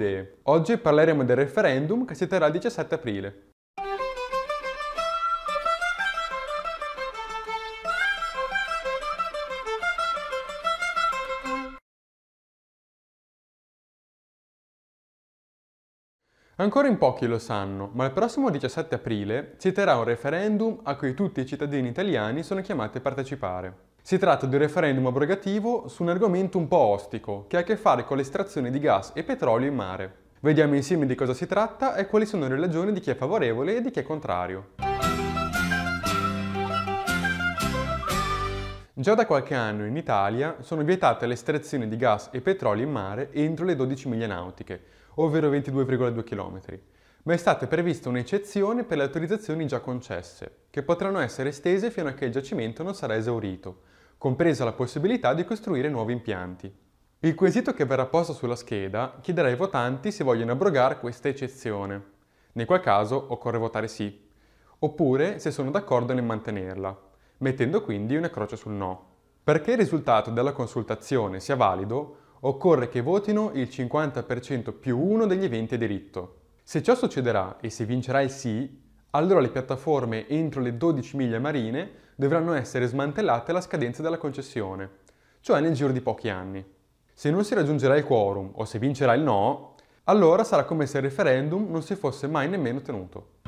idee. Oggi parleremo del referendum che si terrà il 17 aprile. Ancora in pochi lo sanno, ma il prossimo 17 aprile si terrà un referendum a cui tutti i cittadini italiani sono chiamati a partecipare. Si tratta di un referendum abrogativo su un argomento un po' ostico, che ha a che fare con l'estrazione di gas e petrolio in mare. Vediamo insieme di cosa si tratta e quali sono le ragioni di chi è favorevole e di chi è contrario. Già da qualche anno in Italia sono vietate le estrazioni di gas e petrolio in mare entro le 12 miglia nautiche, ovvero 22,2 km, ma è stata prevista un'eccezione per le autorizzazioni già concesse, che potranno essere estese fino a che il giacimento non sarà esaurito, compresa la possibilità di costruire nuovi impianti. Il quesito che verrà posto sulla scheda chiederà ai votanti se vogliono abrogare questa eccezione, nel qual caso occorre votare sì, oppure se sono d'accordo nel mantenerla, mettendo quindi una croce sul no. Perché il risultato della consultazione sia valido, occorre che votino il 50% più uno degli eventi a diritto. Se ciò succederà e se vincerà il sì, allora le piattaforme entro le 12 miglia marine dovranno essere smantellate alla scadenza della concessione, cioè nel giro di pochi anni. Se non si raggiungerà il quorum o se vincerà il no, allora sarà come se il referendum non si fosse mai nemmeno tenuto.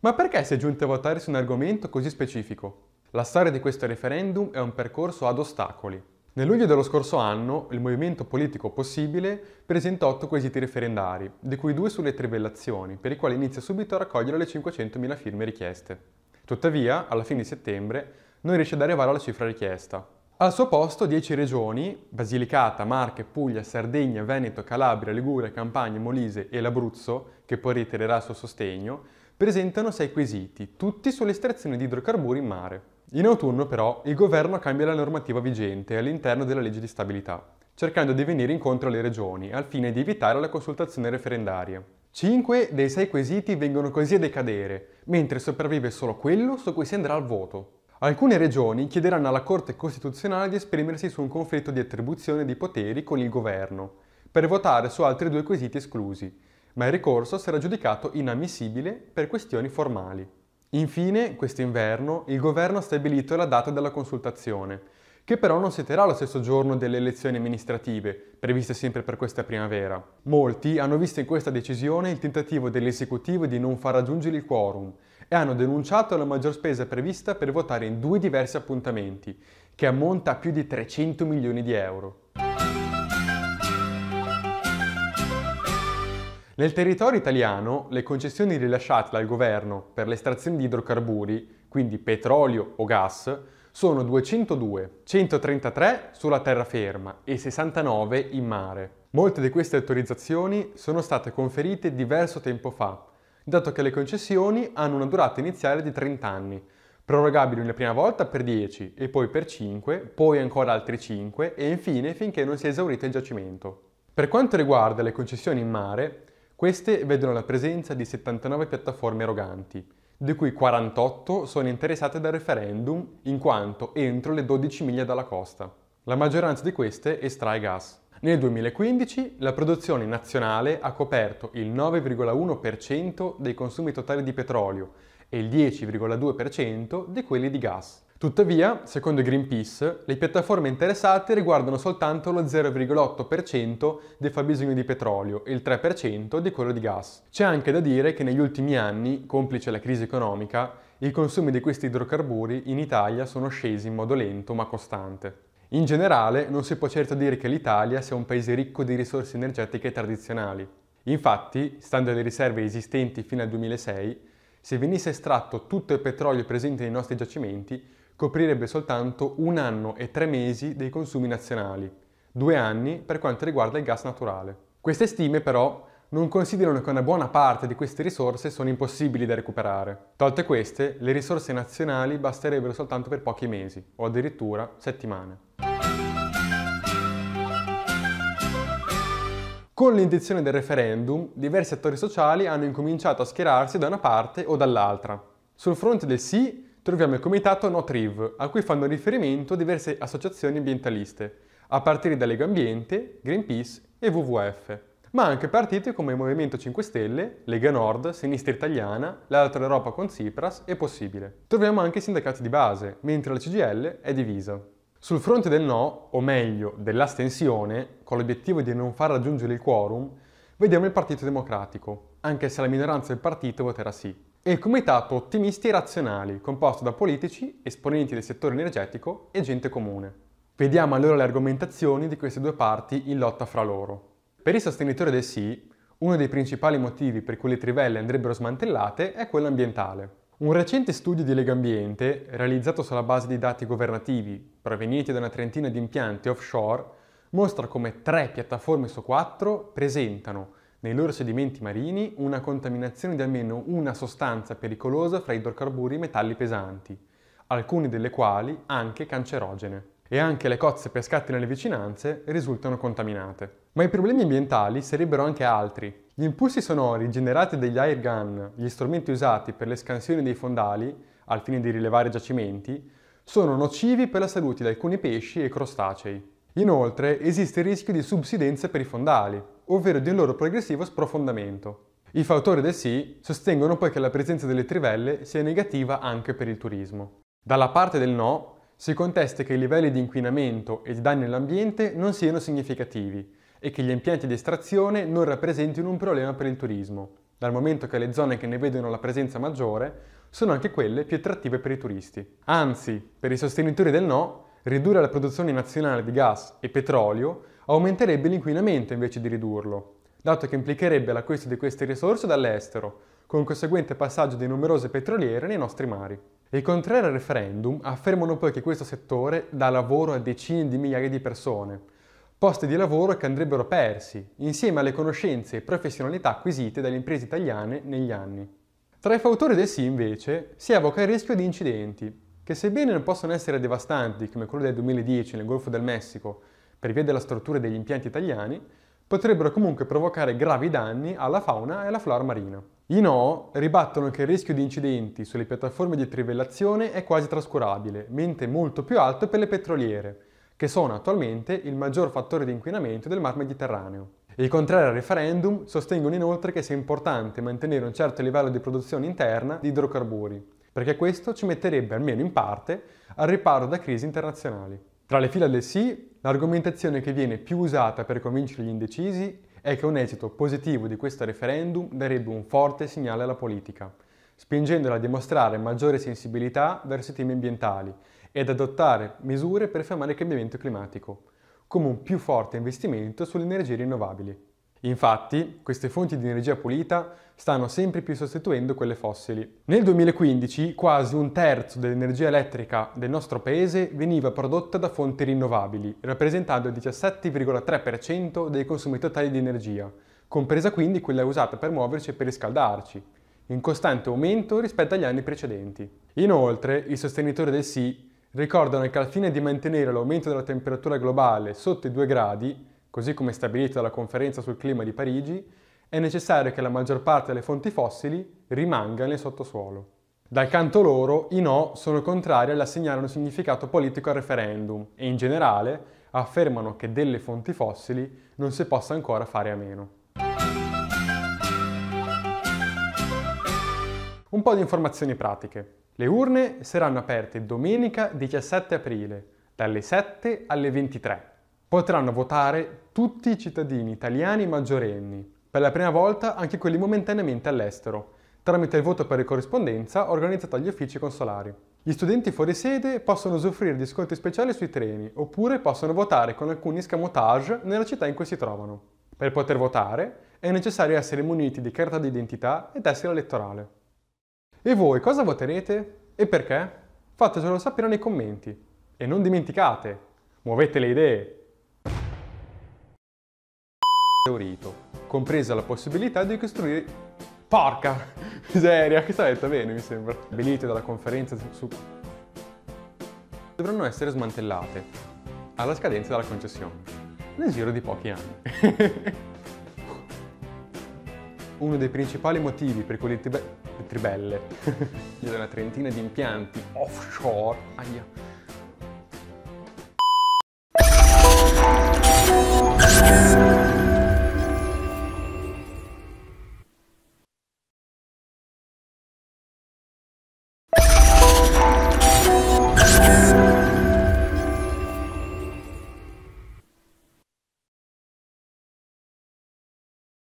Ma perché si è giunti a votare su un argomento così specifico? La storia di questo referendum è un percorso ad ostacoli. Nel luglio dello scorso anno il Movimento Politico Possibile presenta otto quesiti referendari, di cui due sulle trivellazioni, per i quali inizia subito a raccogliere le 500.000 firme richieste. Tuttavia, alla fine di settembre, non riesce ad arrivare alla cifra richiesta. Al suo posto 10 regioni, Basilicata, Marche, Puglia, Sardegna, Veneto, Calabria, Liguria, Campania, Molise e l'Abruzzo, che poi ritirerà il suo sostegno, presentano sei quesiti, tutti sull'estrazione di idrocarburi in mare. In autunno però il governo cambia la normativa vigente all'interno della legge di stabilità, cercando di venire incontro alle regioni al fine di evitare la consultazione referendaria. Cinque dei sei quesiti vengono così a decadere, mentre sopravvive solo quello su cui si andrà al voto. Alcune regioni chiederanno alla Corte Costituzionale di esprimersi su un conflitto di attribuzione di poteri con il governo, per votare su altri due quesiti esclusi, ma il ricorso sarà giudicato inammissibile per questioni formali. Infine, quest'inverno, il governo ha stabilito la data della consultazione, che però non si terrà lo stesso giorno delle elezioni amministrative, previste sempre per questa primavera. Molti hanno visto in questa decisione il tentativo dell'esecutivo di non far raggiungere il quorum e hanno denunciato la maggior spesa prevista per votare in due diversi appuntamenti, che ammonta a più di 300 milioni di euro. Nel territorio italiano le concessioni rilasciate dal governo per l'estrazione di idrocarburi, quindi petrolio o gas, sono 202, 133 sulla terraferma e 69 in mare. Molte di queste autorizzazioni sono state conferite diverso tempo fa, dato che le concessioni hanno una durata iniziale di 30 anni, prorogabili una prima volta per 10 e poi per 5, poi ancora altri 5 e infine finché non si è esaurito il giacimento. Per quanto riguarda le concessioni in mare, queste vedono la presenza di 79 piattaforme eroganti, di cui 48 sono interessate dal referendum in quanto entro le 12 miglia dalla costa. La maggioranza di queste estrae gas. Nel 2015 la produzione nazionale ha coperto il 9,1% dei consumi totali di petrolio e il 10,2% di quelli di gas. Tuttavia, secondo Greenpeace, le piattaforme interessate riguardano soltanto lo 0,8% del fabbisogno di petrolio e il 3% di quello di gas. C'è anche da dire che negli ultimi anni, complice la crisi economica, i consumi di questi idrocarburi in Italia sono scesi in modo lento ma costante. In generale, non si può certo dire che l'Italia sia un paese ricco di risorse energetiche tradizionali. Infatti, stando alle riserve esistenti fino al 2006, se venisse estratto tutto il petrolio presente nei nostri giacimenti, coprirebbe soltanto un anno e tre mesi dei consumi nazionali, due anni per quanto riguarda il gas naturale. Queste stime però non considerano che una buona parte di queste risorse sono impossibili da recuperare. Tolte queste, le risorse nazionali basterebbero soltanto per pochi mesi, o addirittura settimane. Con l'indizione del referendum, diversi attori sociali hanno incominciato a schierarsi da una parte o dall'altra. Sul fronte del sì, troviamo il comitato NotRiv, a cui fanno riferimento diverse associazioni ambientaliste, a partire da Lega Ambiente, Greenpeace e WWF, ma anche partiti come il Movimento 5 Stelle, Lega Nord, Sinistra Italiana, l'Altra Europa con Tsipras e Possibile. Troviamo anche i sindacati di base, mentre la CGL è divisa. Sul fronte del no, o meglio dell'astensione, con l'obiettivo di non far raggiungere il quorum, vediamo il Partito Democratico, anche se la minoranza del partito voterà sì e il Comitato Ottimisti e Razionali, composto da politici, esponenti del settore energetico e gente comune. Vediamo allora le argomentazioni di queste due parti in lotta fra loro. Per i sostenitori del sì, uno dei principali motivi per cui le trivelle andrebbero smantellate è quello ambientale. Un recente studio di Lega Ambiente, realizzato sulla base di dati governativi provenienti da una trentina di impianti offshore, mostra come tre piattaforme su quattro presentano nei loro sedimenti marini una contaminazione di almeno una sostanza pericolosa fra idrocarburi e metalli pesanti, alcune delle quali anche cancerogene. E anche le cozze pescate nelle vicinanze risultano contaminate. Ma i problemi ambientali sarebbero anche altri. Gli impulsi sonori generati dagli air gun, gli strumenti usati per l'escansione dei fondali, al fine di rilevare giacimenti, sono nocivi per la salute di alcuni pesci e crostacei. Inoltre esiste il rischio di subsidenza per i fondali, ovvero di un loro progressivo sprofondamento. I fautori del sì sostengono poi che la presenza delle trivelle sia negativa anche per il turismo. Dalla parte del no si contesta che i livelli di inquinamento e di danni all'ambiente non siano significativi e che gli impianti di estrazione non rappresentino un problema per il turismo, dal momento che le zone che ne vedono la presenza maggiore sono anche quelle più attrattive per i turisti. Anzi, per i sostenitori del no, ridurre la produzione nazionale di gas e petrolio aumenterebbe l'inquinamento invece di ridurlo, dato che implicherebbe l'acquisto di queste risorse dall'estero, con conseguente passaggio di numerose petroliere nei nostri mari. I contrari al referendum affermano poi che questo settore dà lavoro a decine di migliaia di persone, posti di lavoro che andrebbero persi, insieme alle conoscenze e professionalità acquisite dalle imprese italiane negli anni. Tra i fautori del sì, invece, si evoca il rischio di incidenti, che sebbene non possono essere devastanti come quello del 2010 nel Golfo del Messico, per via della struttura degli impianti italiani, potrebbero comunque provocare gravi danni alla fauna e alla flora marina. I no ribattono che il rischio di incidenti sulle piattaforme di trivellazione è quasi trascurabile, mentre molto più alto per le petroliere, che sono attualmente il maggior fattore di inquinamento del Mar Mediterraneo. I contrari al referendum sostengono inoltre che sia importante mantenere un certo livello di produzione interna di idrocarburi, perché questo ci metterebbe, almeno in parte, al riparo da crisi internazionali. Tra le fila del sì L'argomentazione che viene più usata per convincere gli indecisi è che un esito positivo di questo referendum darebbe un forte segnale alla politica, spingendola a dimostrare maggiore sensibilità verso i temi ambientali ed adottare misure per fermare il cambiamento climatico, come un più forte investimento sulle energie rinnovabili. Infatti, queste fonti di energia pulita stanno sempre più sostituendo quelle fossili. Nel 2015 quasi un terzo dell'energia elettrica del nostro paese veniva prodotta da fonti rinnovabili, rappresentando il 17,3% dei consumi totali di energia, compresa quindi quella usata per muoverci e per riscaldarci, in costante aumento rispetto agli anni precedenti. Inoltre, i sostenitori del sì ricordano che al fine di mantenere l'aumento della temperatura globale sotto i 2 gradi, così come stabilito dalla conferenza sul clima di Parigi, è necessario che la maggior parte delle fonti fossili rimanga nel sottosuolo. Dal canto loro, i no sono contrari all'assegnare un significato politico al referendum e in generale affermano che delle fonti fossili non si possa ancora fare a meno. Un po' di informazioni pratiche. Le urne saranno aperte domenica 17 aprile dalle 7 alle 23 potranno votare tutti i cittadini italiani maggiorenni, per la prima volta anche quelli momentaneamente all'estero, tramite il voto per corrispondenza organizzato agli uffici consolari. Gli studenti fuori sede possono usufruire di sconti speciali sui treni oppure possono votare con alcuni scamotage nella città in cui si trovano. Per poter votare è necessario essere muniti di carta d'identità e tessera elettorale. E voi cosa voterete? E perché? Fatecelo sapere nei commenti. E non dimenticate, muovete le idee! esaurito, compresa la possibilità di costruire... Porca miseria, che sta detta bene mi sembra. Stabilite dalla conferenza su... Dovranno essere smantellate alla scadenza della concessione, nel giro di pochi anni. Uno dei principali motivi per cui le tribelle, io da una trentina di impianti offshore, aia,